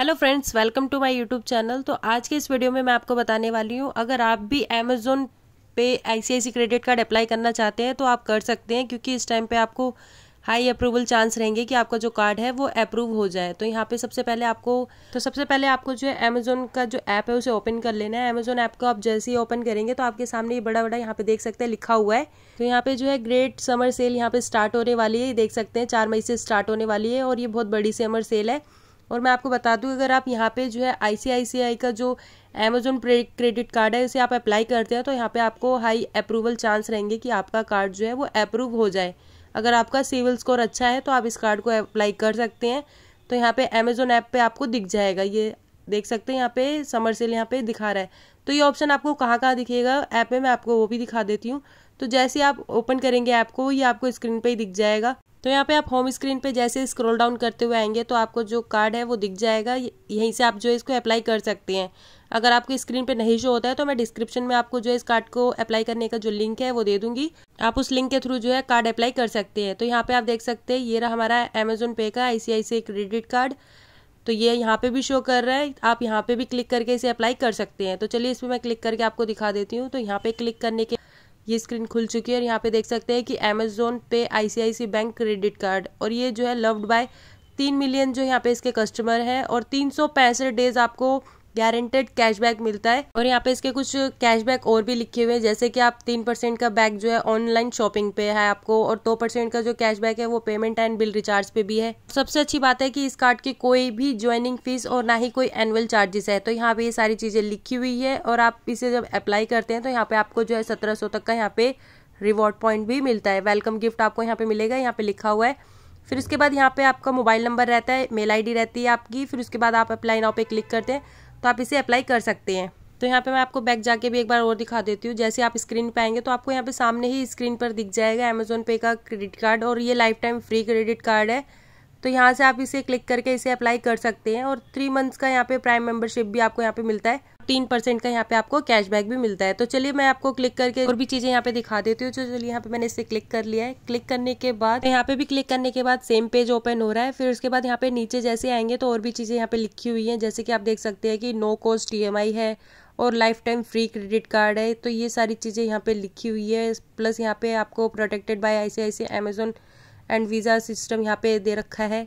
hello friends welcome to my YouTube channel तो आज के इस वीडियो में मैं आपको बताने वाली हूँ अगर आप भी अमेजोन पे आईसीआईसी क्रेडिट कार्ड अप्लाई करना चाहते हैं तो आप कर सकते हैं क्योंकि इस टाइम पे आपको हाई अप्रूवल चांस रहेंगे कि आपका जो कार्ड है वो अप्रूव हो जाए तो यहाँ पे सबसे पहले आपको तो सबसे पहले आपको जो है अमेजोन का जो ऐप है उसे ओपन कर लेना है अमेजोन ऐप को आप जैसे ही ओपन करेंगे तो आपके सामने ये बड़ा बड़ा यहाँ पे देख सकते हैं लिखा हुआ है तो यहाँ पे जो है ग्रेट समर सेल यहाँ पे स्टार्ट होने वाली है देख सकते हैं चार मई से स्टार्ट होने वाली है और ये बहुत बड़ी समर सेल है और मैं आपको बता दूँ अगर आप यहाँ पे जो है आईसीआईसीआई का जो अमेजोन क्रेडिट कार्ड है उसे आप अप्लाई करते हैं तो यहाँ पे आपको हाई अप्रूवल चांस रहेंगे कि आपका कार्ड जो है वो अप्रूव हो जाए अगर आपका सिविल स्कोर अच्छा है तो आप इस कार्ड को अप्लाई कर सकते हैं तो यहाँ पे अमेजोन ऐप पे आपको दिख जाएगा ये देख सकते हैं यहाँ पे समर सेल यहाँ पे दिखा रहा है तो ये ऑप्शन आपको कहाँ कहाँ दिखेगा ऐप में मैं आपको वो भी दिखा देती हूँ तो जैसे आप ओपन करेंगे ऐप को ये आपको स्क्रीन पे ही दिख जाएगा तो यहाँ पे आप होम स्क्रीन पे जैसे स्क्रॉल डाउन करते हुए आएंगे तो आपको जो कार्ड है वो दिख जाएगा यहीं से आप जो है इसको अप्लाई कर सकते हैं अगर आपको स्क्रीन पे नहीं शो होता है तो मैं डिस्क्रिप्शन में आपको जो है इस कार्ड को अप्लाई करने का जो लिंक है वो दे दूंगी आप उस लिंक के थ्रू जो है कार्ड अप्लाई कर सकते हैं तो यहाँ पे आप देख सकते हैं ये रहा हमारा अमेजोन पे का आई क्रेडिट कार्ड तो ये यहाँ पे भी शो कर रहा है आप यहाँ पे भी क्लिक करके इसे अप्लाई कर सकते हैं तो चलिए इसमें मैं क्लिक करके आपको दिखा देती हूँ तो यहाँ पे क्लिक करने के ये स्क्रीन खुल चुकी है और यहाँ पे देख सकते हैं कि अमेजोन पे आईसीआईसी बैंक क्रेडिट कार्ड और ये जो है लव्ड बाय तीन मिलियन जो यहाँ पे इसके कस्टमर हैं और तीन डेज आपको गारंटेड कैशबैक मिलता है और यहाँ पे इसके कुछ कैशबैक और भी लिखे हुए हैं जैसे कि आप तीन परसेंट का बैक जो है ऑनलाइन शॉपिंग पे है आपको और दो परसेंट का जो कैशबैक है वो पेमेंट एंड बिल रिचार्ज पे भी है सबसे अच्छी बात है कि इस कार्ड की कोई भी ज्वाइनिंग फीस और ना ही कोई एनुअल चार्जेस है तो यहाँ पे ये सारी चीजें लिखी हुई है और आप इसे जब अप्लाई करते हैं तो यहाँ पे आपको जो है सत्रह तक का यहाँ पे रिवॉर्ड पॉइंट भी मिलता है वेलकम गिफ्ट आपको यहाँ पे मिलेगा यहाँ पे लिखा हुआ है फिर उसके बाद यहाँ पे आपका मोबाइल नंबर रहता है मेल आईडी रहती है आपकी फिर उसके बाद आप अप्लाई नाउ पे क्लिक करते हैं तो आप इसे अप्लाई कर सकते हैं तो यहाँ पे मैं आपको बैक जाके भी एक बार और दिखा देती हूँ जैसे आप स्क्रीन पे आएंगे तो आपको यहाँ पे सामने ही स्क्रीन पर दिख जाएगा अमेजोन पे का क्रेडिट कार्ड और ये lifetime free credit card है तो यहाँ से आप इसे क्लिक करके इसे अप्लाई कर सकते हैं और थ्री मंथ्स का यहाँ पे प्राइम मेंबरशिप भी आपको यहाँ पे मिलता है तीन परसेंट का यहाँ पे आपको कैशबैक भी मिलता है तो चलिए मैं आपको क्लिक करके और भी चीजें यहाँ पे दिखा देती हूँ चलिए यहाँ पे मैंने इसे क्लिक कर लिया है क्लिक करने के बाद यहाँ पे भी क्लिक करने के बाद सेम पेज ओपन हो रहा है फिर उसके बाद यहाँ पे नीचे जैसे आएंगे तो और भी चीजें यहाँ पे लिखी हुई है जैसे कि आप देख सकते हैं कि नो कॉस्ट ई है और lifetime free credit card है तो ये सारी चीज़ें यहाँ पे लिखी हुई है प्लस यहाँ पे आपको protected by I C Amazon Amazon and Visa system यहाँ पे दे रखा है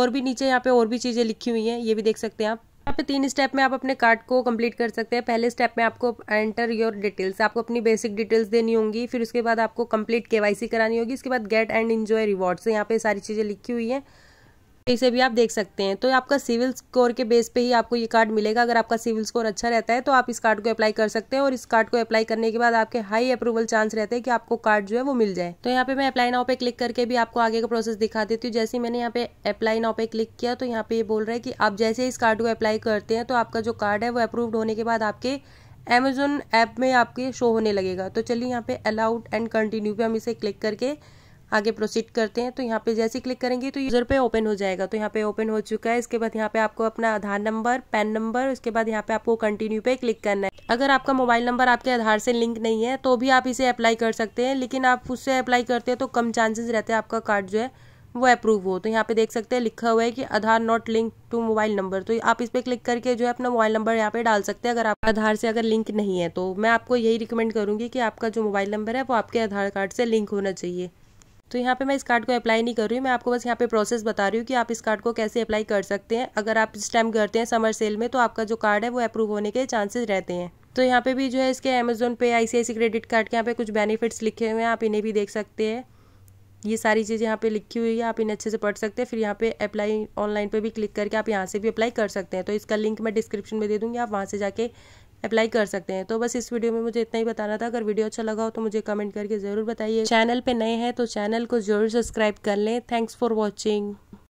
और भी नीचे यहाँ पे और भी चीज़ें लिखी हुई हैं ये भी देख सकते हैं आप यहाँ पे तीन स्टेप में आप अपने कार्ड को कंप्लीट कर सकते हैं पहले स्टेप में आपको एंटर योर डिटेल्स आपको अपनी बेसिक डिटेल्स देनी होंगी फिर उसके बाद आपको कंप्लीट केवाईसी करानी होगी इसके बाद गेट एंड इन्जॉय रिवॉर्ड्स यहाँ पे सारी चीज़ें लिखी हुई हैं इसे भी आप देख सकते हैं तो आपका सिविल स्कोर के बेस पे ही आपको ये कार्ड मिलेगा अगर आपका सिविल स्कोर अच्छा रहता है तो आप इस कार्ड को अप्लाई कर सकते हैं और इस कार्ड को अप्लाई करने के बाद आपके हाई अप्रूवल चांस रहते हैं कि आपको कार्ड जो है वो मिल जाए तो यहाँ पे मैं अप्लाई नाव पे क्लिक करके भी आपको आगे का प्रोसेस दिखा देती हूँ जैसे मैंने यहाँ पे अप्लाई नाव पे क्लिक किया तो यहाँ पे ये बोल रहा है कि आप जैसे इस कार्ड को अप्लाई करते हैं तो आपका जो कार्ड है वो अप्रूव्ड होने के बाद आपके अमेजोन ऐप में आपके शो होने लगेगा तो चलिए यहाँ पे अलाउड एंड कंटिन्यू पे हम इसे क्लिक करके आगे प्रोसीड करते हैं तो यहाँ पे जैसे क्लिक करेंगे तो यूजर पे ओपन हो जाएगा तो यहाँ पे ओपन हो चुका है इसके बाद यहाँ पे आपको अपना आधार नंबर पैन नंबर उसके बाद यहाँ पे आपको कंटिन्यू पे क्लिक करना है अगर आपका मोबाइल नंबर आपके आधार से लिंक नहीं है तो भी आप इसे अप्लाई कर सकते हैं लेकिन आप उससे अप्लाई करते हैं तो कम चांसेस रहते हैं आपका कार्ड जो है वो अप्रूव हो तो यहाँ पे देख सकते हैं लिखा हुआ है कि Aadhaar not link to mobile number तो आप इस पर क्लिक करके जो है अपना मोबाइल नंबर यहाँ पे डाल सकते हैं अगर आप आधार से अगर लिंक नहीं है तो मैं आपको यही रिकमेंड करूँगी कि आपका जो मोबाइल नंबर है वो आपके आधार कार्ड से लिंक होना चाहिए तो यहाँ पे मैं इस कार्ड को अप्लाई नहीं कर रही हूँ मैं आपको बस यहाँ पे प्रोसेस बता रही हूँ कि आप इस कार्ड को कैसे अप्लाई कर सकते हैं अगर आप इस टाइम करते हैं समर सेल में तो आपका जो कार्ड है वो अप्रूव होने के चांसेस रहते हैं तो यहाँ पे भी जो है इसके अमेजोन पे सी क्रेडिट कार्ड के यहाँ पे कुछ बेनिफिट्स लिखे हुए हैं आप इन्हें भी देख सकते हैं ये सारी चीज़ें यहाँ पे लिखी हुई है आप इन्हें अच्छे से पढ़ सकते हैं फिर यहाँ पे अप्लाई ऑनलाइन पे भी क्लिक करके आप यहाँ से भी अप्लाई कर सकते हैं तो इसका लिंक मैं डिस्क्रिप्शन में दे दूँगी आप वहाँ से जाके अप्लाई कर सकते हैं तो बस इस वीडियो में मुझे इतना ही बताना था अगर वीडियो अच्छा लगा हो तो मुझे कमेंट करके ज़रूर बताइए चैनल पर नए हैं तो चैनल को जरूर सब्सक्राइब कर लें थैंक्स फॉर वॉचिंग